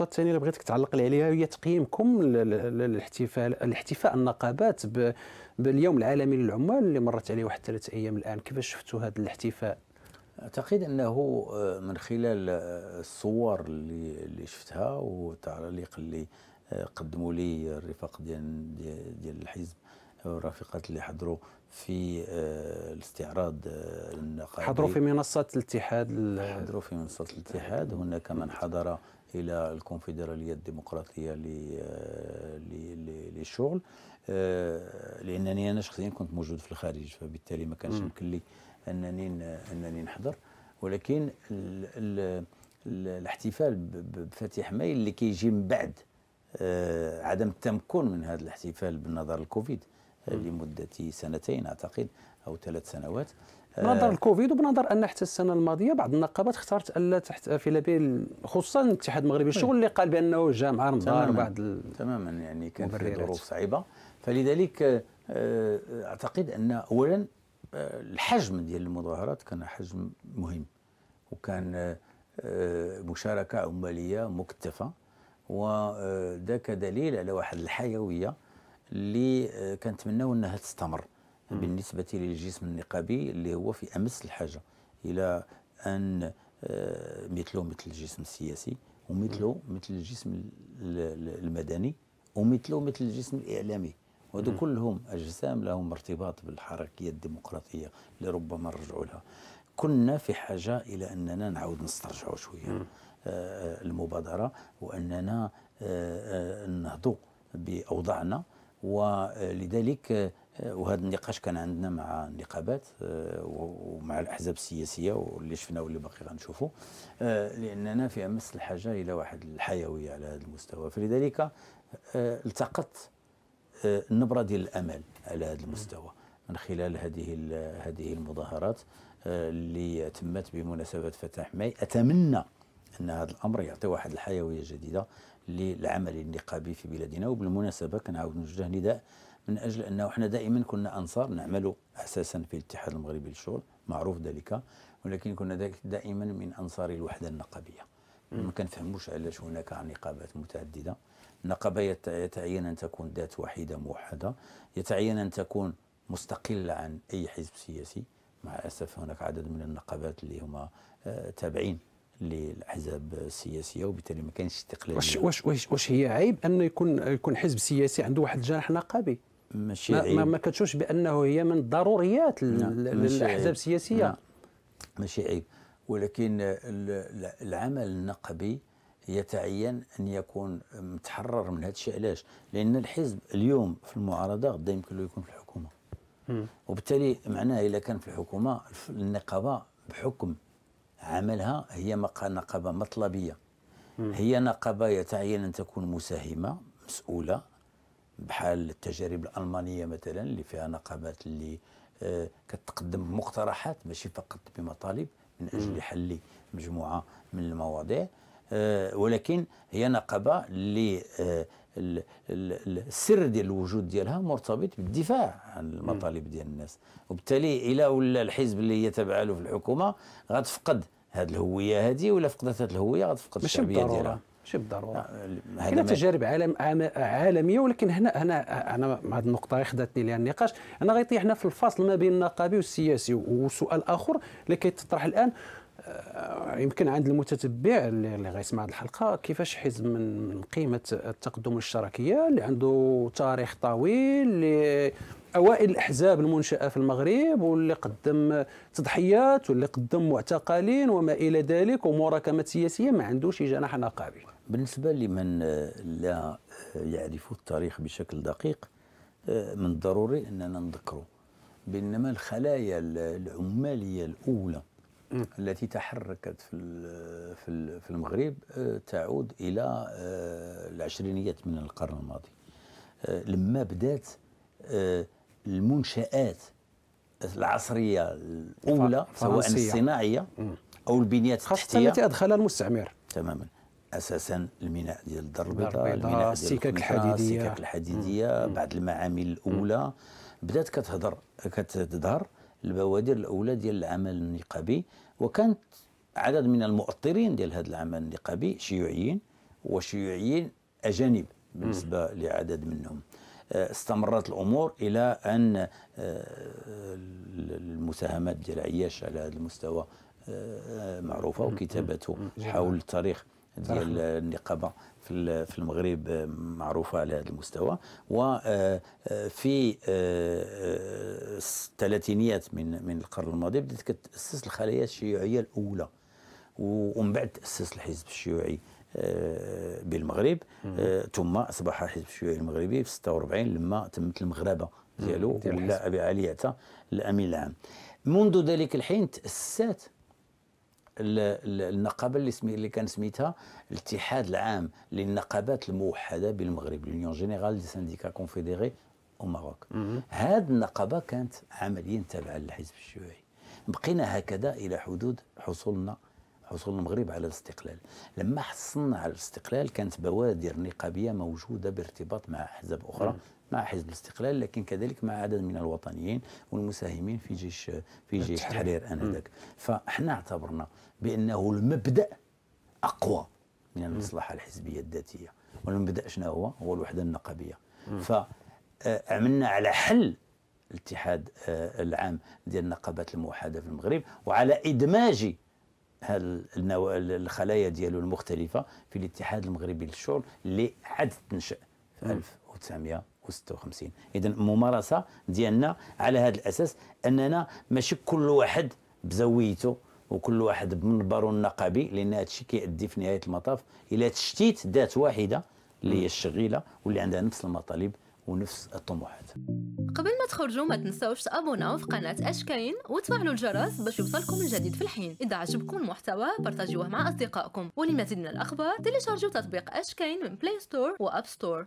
النقطه الثانيه اللي بغيتك تعلق لي عليها هي تقييمكم للاحتفال الاحتفاء النقابات باليوم العالمي للعمال اللي مرت عليه واحد ثلاث ايام الان كيفاش شفتوا هذا الاحتفاء اعتقد انه آه، من خلال آه، الصور اللي اللي شفتها والتعليق اللي آه، قدموا لي الرفاق ديال ديال الحزب والرفيقات اللي حضروا في آه، الاستعراض آه، النقابي حضروا في منصة الاتحاد حضروا في منصة الاتحاد هناك من حضر إلى الكونفدرالية الديمقراطية آه، للشغل لأنني أنا شخصيا كنت موجود في الخارج فبالتالي ما كانش يمكن لي أنني أنني نحضر ولكن الاحتفال بفتح ماي اللي كيجي من بعد عدم التمكن من هذا الاحتفال بالنظر الكوفيد لمدة سنتين أعتقد أو ثلاث سنوات بنظر آه، الكوفيد وبنظر ان حتى السنه الماضيه بعض النقابات اختارت الا تحت في لبيل خصوصا الاتحاد المغربي للشغل طيب. اللي قال بانه جاء مع رمضان وبعض تماما يعني كان في ظروف صعيبه فلذلك آه، آه، اعتقد ان اولا الحجم ديال المظاهرات كان حجم مهم وكان مشاركه عماليه مكتفه وذاك دليل على واحد الحيويه اللي آه، كنتمناو انها تستمر بالنسبه للجسم النقابي اللي هو في امس الحاجه الى ان آه، مثله مثل الجسم السياسي ومثله مثل الجسم المدني ومثله مثل الجسم الاعلامي وهذو كلهم اجسام لهم ارتباط بالحركيه الديمقراطيه اللي ربما نرجعوا لها كنا في حاجه الى اننا نعاود نسترجعوا شويه آه، المبادره واننا نهضوا باوضاعنا ولذلك آه، وهذا النقاش كان عندنا مع النقابات آه، ومع الاحزاب السياسيه واللي شفناه واللي باقي غنشوفوا آه، لاننا في امس الحاجه الى واحد الحيويه على هذا المستوى فلذلك التقط النبره ديال الامل على هذا المستوى من خلال هذه هذه المظاهرات اللي تمت بمناسبه فتح ماي اتمنى ان هذا الامر يعطي واحد الحيويه جديده للعمل النقابي في بلادنا وبالمناسبه كنعاود نوجه نداء من اجل انه احنا دائما كنا انصار نعمل اساسا في الاتحاد المغربي للشغل معروف ذلك ولكن كنا دائما من انصار الوحده النقابيه ما كنفهموش علاش هناك نقابات متعدده النقابه يتعين ان تكون ذات وحيده موحده يتعين ان تكون مستقله عن اي حزب سياسي مع الاسف هناك عدد من النقابات اللي هما آه، تابعين للاحزاب السياسيه وبالتالي ما كانش استقلال واش واش واش, واش هي عيب انه يكون يكون حزب سياسي عنده واحد الجناح نقابي ماشي ما, عيب. ما كتشوفش بانه هي من الضروريات نعم، للاحزاب السياسيه نعم، ماشي عيب ولكن العمل النقبي يتعين ان يكون متحرر من هذا الشيء علاش؟ لان الحزب اليوم في المعارضه غدا يمكن له يكون في الحكومه. وبالتالي معناه اذا كان في الحكومه النقابه بحكم عملها هي نقابة مطلبية هي نقابة يتعين أن تكون مساهمة مسؤولة بحال التجارب الألمانية مثلا اللي فيها نقابات اللي آه، كتقدم مقترحات ماشي فقط بمطالب من أجل حل مجموعة من المواضيع آه، ولكن هي نقابة اللي آه، السر ديال الوجود ديالها مرتبط بالدفاع عن المطالب ديال الناس وبالتالي الى ولا الحزب اللي هي تابعه له في الحكومه غتفقد هذه الهويه هذه ولا فقدت هذه الهويه غتفقد الشعبيه ديالها ماشي بالضروره آه، هنا تجارب عالم عالميه ولكن هنا هنا انا هذه النقطه خداتني لها النقاش انا غيطيح هنا في الفاصل ما بين النقابي والسياسي وسؤال اخر اللي كيتطرح الان آه، يمكن عند المتتبع اللي غيسمع هذه الحلقه كيفاش حزب من قيمه التقدم الاشتراكيه اللي عنده تاريخ طويل اللي اوائل الاحزاب المنشاه في المغرب واللي قدم تضحيات واللي قدم معتقلين وما الى ذلك ومراكمات سياسيه ما عندوش جناح نقابي بالنسبه لمن لا يعرف التاريخ بشكل دقيق آه، من الضروري اننا نذكره بانما الخلايا العماليه الاولى التي تحركت في في المغرب آه، تعود الى آه، العشرينيات من القرن الماضي آه، لما بدات المنشات العصريه الاولى سواء الصناعيه او البنيات التحتيه خاصه التي ادخلها المستعمر تماما اساسا الميناء ديال الدار البيضاء السكك الحديديه السكك الحديديه بعض المعامل الاولى بدات كتهضر كتظهر البوادر الاولى ديال العمل النقابي وكانت عدد من المؤطرين ديال هذا العمل النقابي شيوعيين وشيوعيين اجانب بالنسبه لعدد منهم آه، استمرت الامور الى ان آه، المساهمات ديال عياش على هذا المستوى آه، معروفه وكتابته حول التاريخ ديال النقابه في المغرب آه، معروفه على هذا المستوى وفي آه، آه، الثلاثينيات من من القرن الماضي بدات كتاسس الخلايا الشيوعيه الاولى ومن بعد تاسس الحزب الشيوعي بالمغرب ثم اصبح الحزب الشيوعي المغربي في 46 لما تمت المغربه ديالو ولا ابي علي الامين العام منذ ذلك الحين تاسست النقابه اللي سمي اللي كان سميتها الاتحاد العام للنقابات الموحده بالمغرب لونيون جينيرال دي سانديكا كونفيديري ماروك هذه النقابه كانت عمليا تابعه للحزب الشيوعي بقينا هكذا الى حدود حصولنا حصول المغرب على الاستقلال لما حصلنا على الاستقلال كانت بوادر نقابيه موجوده بارتباط مع احزاب اخرى مع حزب الاستقلال لكن كذلك مع عدد من الوطنيين والمساهمين في جيش في جيش التحرير انذاك فاحنا اعتبرنا بانه المبدا اقوى من المصلحه الحزبيه الذاتيه والمبدا شنو هو؟ هو الوحده النقابيه فعملنا آه، على حل الاتحاد آه، العام ديال النقابات الموحده في المغرب وعلى ادماج الخلايا ديالو المختلفه في الاتحاد المغربي للشغل اللي عاد تنشا في 1900 56 اذا الممارسه ديالنا على هذا الاساس اننا ماشي كل واحد بزاويته وكل واحد بمنبره النقبي لان هذا الشيء كيؤدي في نهايه المطاف الى تشتيت ذات واحده اللي هي الشغيله واللي عندها نفس المطالب ونفس الطموحات قبل ما تخرجوا ما تنساوش تابوناو في قناة اش كاين وتفعلوا الجرس باش يوصلكم الجديد في الحين إذا عجبكم المحتوى بارتاجيوه مع أصدقائكم ولمزيد من الأخبار تلشارجوا تطبيق اش كاين من بلاي ستور وأب ستور